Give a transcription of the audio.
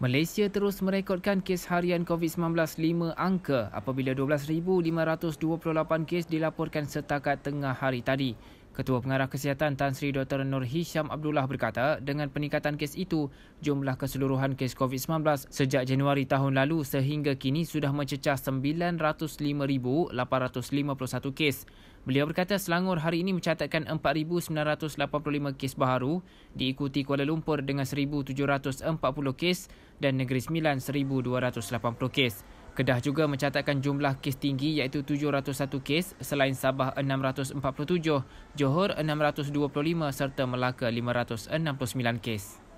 Malaysia terus merekodkan kes harian COVID-19 lima angka apabila 12,528 kes dilaporkan setakat tengah hari tadi. Ketua Pengarah Kesihatan Tan Sri Dr. Nur Hisham Abdullah berkata, dengan peningkatan kes itu, jumlah keseluruhan kes COVID-19 sejak Januari tahun lalu sehingga kini sudah mencecah 905,851 kes. Beliau berkata Selangor hari ini mencatatkan 4,985 kes baru, diikuti Kuala Lumpur dengan 1,740 kes dan Negeri Sembilan 1,280 kes. Kedah juga mencatatkan jumlah kes tinggi iaitu 701 kes selain Sabah 647, Johor 625 serta Melaka 569 kes.